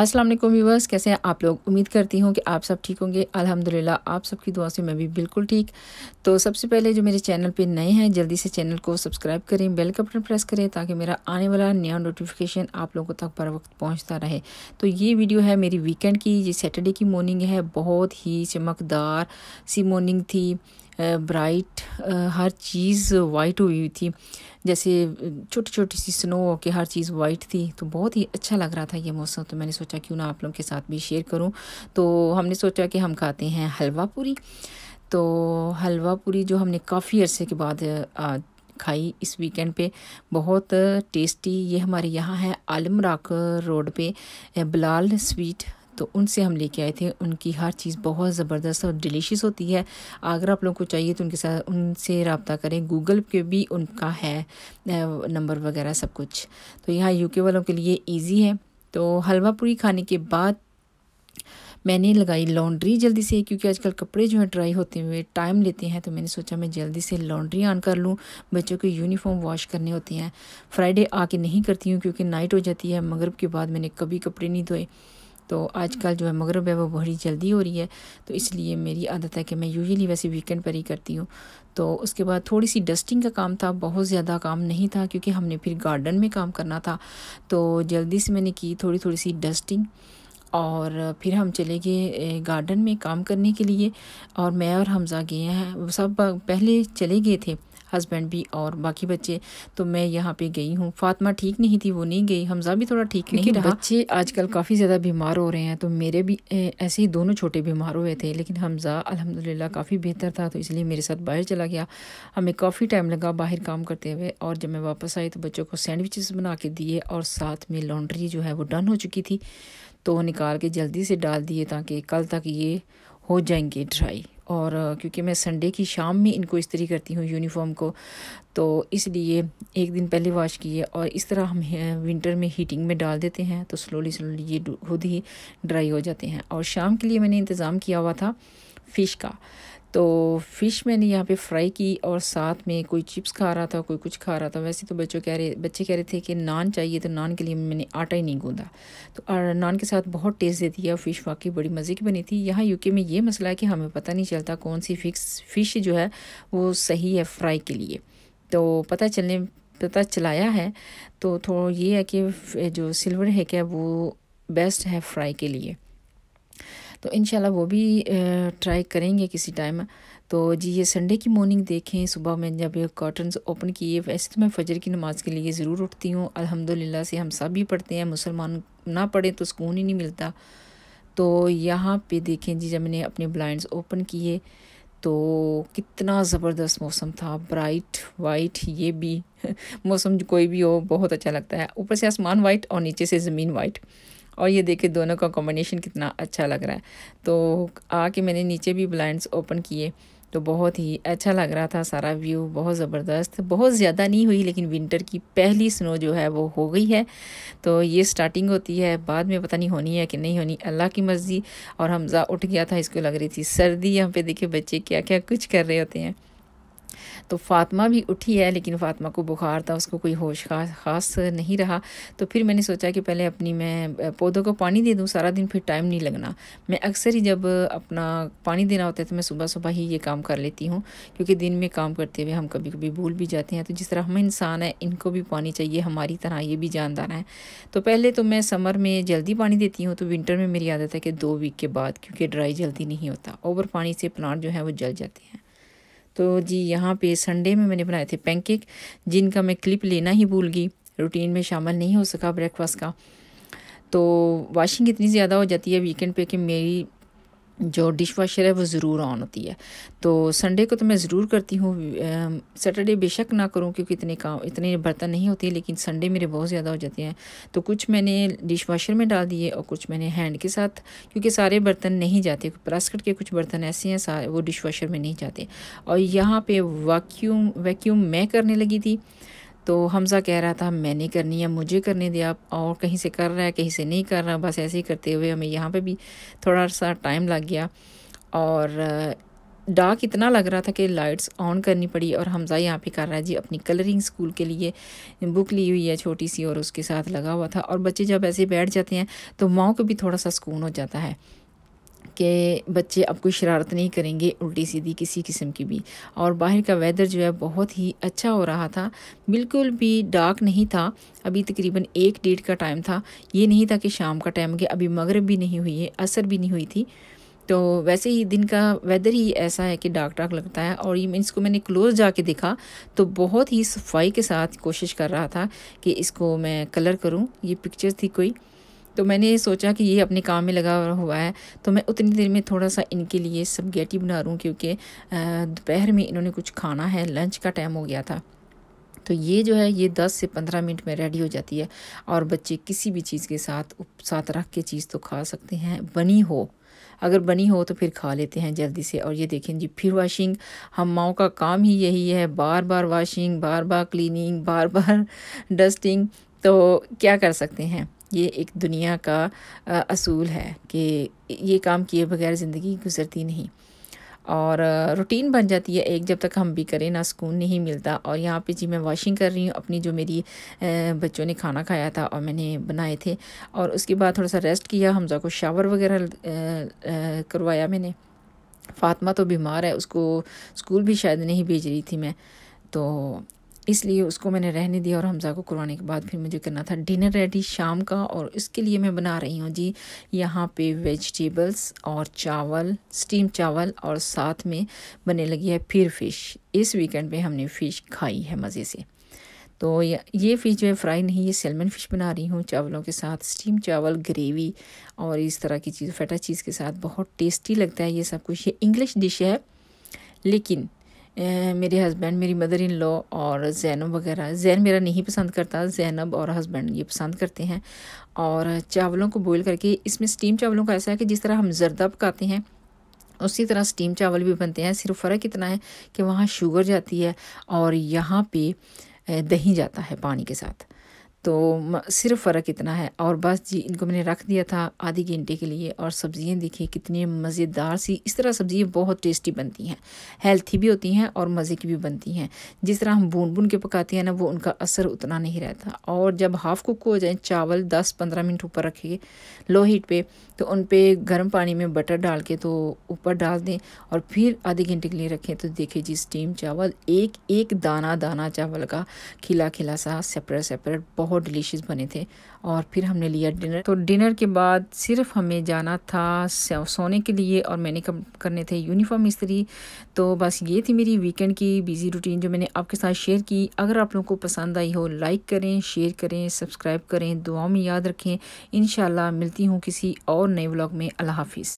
अस्सलाम वालेकुम व्यूवर्स कैसे हैं आप लोग उम्मीद करती हूँ कि आप सब ठीक होंगे अल्हम्दुलिल्लाह आप सबकी दुआ से मैं भी बिल्कुल ठीक तो सबसे पहले जो मेरे चैनल पे नए हैं जल्दी से चैनल को सब्सक्राइब करें बेल का बटन प्रेस करें ताकि मेरा आने वाला नया नोटिफिकेशन आप लोगों तक बर वक्त पहुँचता रहे तो ये वीडियो है मेरी वीकेंड की ये सैटरडे की मॉर्निंग है बहुत ही चमकदार सी मॉर्निंग थी ब्राइट हर चीज़ वाइट हुई हुई थी जैसे छोटी छोटी सी स्नो के हर चीज़ वाइट थी तो बहुत ही अच्छा लग रहा था ये मौसम तो मैंने सोचा क्यों ना आप लोगों के साथ भी शेयर करूं तो हमने सोचा कि हम खाते हैं हलवा पूरी तो हलवा पूरी जो हमने काफ़ी अरसे के बाद आ, खाई इस वीकेंड पे बहुत टेस्टी ये हमारे यहाँ है राक रोड पे बलाल स्वीट तो उनसे हम लेके आए थे उनकी हर चीज़ बहुत ज़बरदस्त और डिलीशियस होती है अगर आप लोगों को चाहिए तो उनके साथ उनसे रबता करें गूगल पे भी उनका है नंबर वगैरह सब कुछ तो यहाँ यूके वालों के लिए ईजी है तो हलवा पूरी खाने के बाद मैंने लगाई लॉन्ड्री जल्दी से क्योंकि आजकल कपड़े जो हैं ड्राई होते हुए टाइम लेते हैं तो मैंने सोचा मैं जल्दी से लॉन्ड्री ऑन कर लूँ बच्चों के यूनिफॉर्म वॉश करने होते हैं फ्राइडे आके नहीं करती हूँ क्योंकि नाइट हो जाती है मगरब के बाद मैंने कभी कपड़े नहीं धोए तो आजकल जो है मगरब है वो बड़ी जल्दी हो रही है तो इसलिए मेरी आदत है कि मैं यूजली वैसे वीकेंड पर ही करती हूँ तो उसके बाद थोड़ी सी डस्टिंग का काम था बहुत ज़्यादा काम नहीं था क्योंकि हमने फिर गार्डन में काम करना था तो जल्दी से मैंने की थोड़ी थोड़ी सी डस्टिंग और फिर हम चले गए गार्डन में काम करने के लिए और मैं और हमज़ा गए हैं सब पहले चले गए थे हस्बैंड भी और बाकी बच्चे तो मैं यहाँ पे गई हूँ फातमा ठीक नहीं थी वो नहीं गई हमजा भी थोड़ा ठीक नहीं रहा बच्चे आजकल काफ़ी ज़्यादा बीमार हो रहे हैं तो मेरे भी ऐसे ही दोनों छोटे बीमार हुए थे लेकिन हमजा अलहमदिल्ला काफ़ी बेहतर था तो इसलिए मेरे साथ बाहर चला गया हमें काफ़ी टाइम लगा बाहर काम करते हुए और जब मैं वापस आई तो बच्चों को सैंडविचेस बना के दिए और साथ में लॉन्ड्री जो है वो डन हो चुकी थी तो निकाल के जल्दी से डाल दिए ताकि कल तक ये हो जाएंगे ड्राई और क्योंकि मैं संडे की शाम में इनको इस्तरी करती हूँ यूनिफॉर्म को तो इसलिए एक दिन पहले वॉश किए और इस तरह हम विंटर में हीटिंग में डाल देते हैं तो स्लोली स्लोली ये खुद ही ड्राई हो जाते हैं और शाम के लिए मैंने इंतज़ाम किया हुआ था फ़िश का तो फ़िश मैंने यहाँ पे फ्राई की और साथ में कोई चिप्स खा रहा था कोई कुछ खा रहा था वैसे तो बच्चों कह रहे बच्चे कह रहे थे कि नान चाहिए तो नान के लिए मैंने आटा ही नहीं गूँधा तो नान के साथ बहुत टेस्ट देती है फ़िश वाकई बड़ी मज़े की बनी थी यहाँ यूके में ये मसला है कि हमें पता नहीं चलता कौन सी फिक्स फ़िश जो है वो सही है फ्राई के लिए तो पता चलने पता चलाया है तो थोड़ा ये है कि जो सिल्वर है क्या वो बेस्ट है फ्राई के लिए तो इन वो भी ट्राई करेंगे किसी टाइम तो जी ये संडे की मॉर्निंग देखें सुबह में जब ये कॉटन्स ओपन किए वैसे तो मैं फजर की नमाज़ के लिए ज़रूर उठती हूँ अल्हम्दुलिल्लाह से हम सब ही पढ़ते हैं मुसलमान ना पढ़े तो सुकून ही नहीं मिलता तो यहाँ पे देखें जी जब मैंने अपने ब्लाइंड्स ओपन किए तो कितना ज़बरदस्त मौसम था ब्राइट वाइट ये भी मौसम कोई भी हो बहुत अच्छा लगता है ऊपर से आसमान वाइट और नीचे से ज़मीन वाइट और ये देखिए दोनों का कॉम्बिनेशन कितना अच्छा लग रहा है तो आके मैंने नीचे भी ब्लाइंड्स ओपन किए तो बहुत ही अच्छा लग रहा था सारा व्यू बहुत ज़बरदस्त बहुत ज़्यादा नहीं हुई लेकिन विंटर की पहली स्नो जो है वो हो गई है तो ये स्टार्टिंग होती है बाद में पता नहीं होनी है कि नहीं होनी अल्लाह की मर्ज़ी और हमज़ा उठ गया था इसको लग रही थी सर्दी यहाँ पे देखिए बच्चे क्या क्या कुछ कर रहे होते हैं तो फ़ातिमा भी उठी है लेकिन फ़ातिमा को बुखार था उसको कोई होश खास खास नहीं रहा तो फिर मैंने सोचा कि पहले अपनी मैं पौधों को पानी दे दूँ सारा दिन फिर टाइम नहीं लगना मैं अक्सर ही जब अपना पानी देना होता है तो मैं सुबह सुबह ही ये काम कर लेती हूँ क्योंकि दिन में काम करते हुए हम कभी कभी भूल भी जाते हैं तो जिस तरह हम इंसान हैं इनको भी पानी चाहिए हमारी तरह ये भी जानदार हैं तो पहले तो मैं समर में जल्दी पानी देती हूँ तो विंटर में मेरी आदत है कि दो वीक के बाद क्योंकि ड्राई जल्दी नहीं होता ओवर पानी से प्लांट जो है वो जल जाते हैं तो जी यहाँ पे संडे में मैंने बनाए थे पैनकेक जिनका मैं क्लिप लेना ही भूल गई रूटीन में शामिल नहीं हो सका ब्रेकफास्ट का तो वॉशिंग इतनी ज़्यादा हो जाती है वीकेंड पे कि मेरी जो डिश वाशर है वो ज़रूर ऑन होती है तो संडे को तो मैं ज़रूर करती हूँ सैटरडे बेशक ना करूँ क्योंकि इतने काम इतने बर्तन नहीं होते लेकिन संडे मेरे बहुत ज़्यादा हो जाते हैं तो कुछ मैंने डिश वाशर में डाल दिए और कुछ मैंने हैंड के साथ क्योंकि सारे बर्तन नहीं जाते प्रेस के कुछ बर्तन ऐसे हैं सारे वो डिश वाशर में नहीं जाते और यहाँ पर वैक्यूम वैक्यूम मैं करने लगी थी तो हमज़ा कह रहा था मैंने करनी है मुझे करने दिया और कहीं से कर रहा है कहीं से नहीं कर रहा बस ऐसे ही करते हुए हमें यहाँ पे भी थोड़ा सा टाइम लग गया और डार्क इतना लग रहा था कि लाइट्स ऑन करनी पड़ी और हमज़ा यहाँ पे कर रहा है जी अपनी कलरिंग स्कूल के लिए बुक ली हुई है छोटी सी और उसके साथ लगा हुआ था और बच्चे जब ऐसे बैठ जाते हैं तो माओ को भी थोड़ा सा सुकून हो जाता है कि बच्चे अब कोई शरारत नहीं करेंगे उल्टी सीधी किसी किस्म की भी और बाहर का वेदर जो है बहुत ही अच्छा हो रहा था बिल्कुल भी डार्क नहीं था अभी तकरीबन एक डेढ़ का टाइम था ये नहीं था कि शाम का टाइम कि अभी मगरब भी नहीं हुई है असर भी नहीं हुई थी तो वैसे ही दिन का वेदर ही ऐसा है कि डाक डार्क लगता है और ये इसको मैंने क्लोज जाके देखा तो बहुत ही सफाई के साथ कोशिश कर रहा था कि इसको मैं कलर करूं ये पिक्चर थी कोई तो मैंने ये सोचा कि ये अपने काम में लगा हुआ है तो मैं उतनी देर में थोड़ा सा इनके लिए सब गेटी बना रूँ क्योंकि दोपहर में इन्होंने कुछ खाना है लंच का टाइम हो गया था तो ये जो है ये 10 से 15 मिनट में रेडी हो जाती है और बच्चे किसी भी चीज़ के साथ साथ रख के चीज़ तो खा सकते हैं बनी हो अगर बनी हो तो फिर खा लेते हैं जल्दी से और ये देखें जी फिर वाशिंग हम माओ का काम ही यही है बार बार वाशिंग बार बार क्लीनिंग बार बार डस्टिंग तो क्या कर सकते हैं ये एक दुनिया का असूल है कि ये काम किए बगैर ज़िंदगी गुजरती नहीं और रूटीन बन जाती है एक जब तक हम भी करें ना सुकून नहीं मिलता और यहाँ पे जी मैं वॉशिंग कर रही हूँ अपनी जो मेरी बच्चों ने खाना खाया था और मैंने बनाए थे और उसके बाद थोड़ा सा रेस्ट किया हमज़ा को शावर वगैरह करवाया मैंने फातमा तो बीमार है उसको स्कूल भी शायद नहीं भेज रही थी मैं तो इसलिए उसको मैंने रहने दिया और हमज़ा को करवाने के बाद फिर मुझे करना था डिनर रेडी शाम का और इसके लिए मैं बना रही हूँ जी यहाँ पे वेजिटेबल्स और चावल स्टीम चावल और साथ में बने लगी है फिर फ़िश इस वीकेंड पे हमने फ़िश खाई है मज़े से तो ये फ़िश जो है फ्राई नहीं ये सेलमन फ़िश बना रही हूँ चावलों के साथ स्टीम चावल ग्रेवी और इस तरह की चीज़ फटा चीज़ के साथ बहुत टेस्टी लगता है ये सब कुछ ये इंग्लिश डिश है लेकिन मेरे हस्बैंड मेरी मदर इन लॉ और जैनब वगैरह जैन मेरा नहीं पसंद करता जैनब और हस्बैंड ये पसंद करते हैं और चावलों को बॉईल करके इसमें स्टीम चावलों का ऐसा है कि जिस तरह हम जर्दा पकाते हैं उसी तरह स्टीम चावल भी बनते हैं सिर्फ फ़र्क इतना है कि वहाँ शुगर जाती है और यहाँ पे दही जाता है पानी के साथ तो सिर्फ फ़र्क इतना है और बस जी इनको मैंने रख दिया था आधे घंटे के लिए और सब्ज़ियाँ देखिए कितनी मज़ेदार सी इस तरह सब्ज़ियाँ बहुत टेस्टी बनती हैं हेल्थी भी होती हैं और मज़े की भी बनती हैं जिस तरह हम बून बून के पकाते हैं ना वो उनका असर उतना नहीं रहता और जब हाफ़ कुक हो जाए चावल दस पंद्रह मिनट ऊपर रखे लो हीट पर तो उन पर गर्म पानी में बटर डाल के तो ऊपर डाल दें और फिर आधे घंटे के लिए रखें तो देखिए जी स्टीम चावल एक एक दाना दाना चावल का खिला खिला सा सेपरेट सेपरेट बहुत बहुत डिलीशियस बने थे और फिर हमने लिया डिनर तो डिनर के बाद सिर्फ हमें जाना था सोने के लिए और मैंने कब करने थे यूनिफॉर्म इस्त्री तो बस ये थी मेरी वीकेंड की बिज़ी रूटीन जो मैंने आपके साथ शेयर की अगर आप लोगों को पसंद आई हो लाइक करें शेयर करें सब्सक्राइब करें दुआ में याद रखें इन मिलती हूँ किसी और नए ब्लॉग में अल्लाह हाफिज़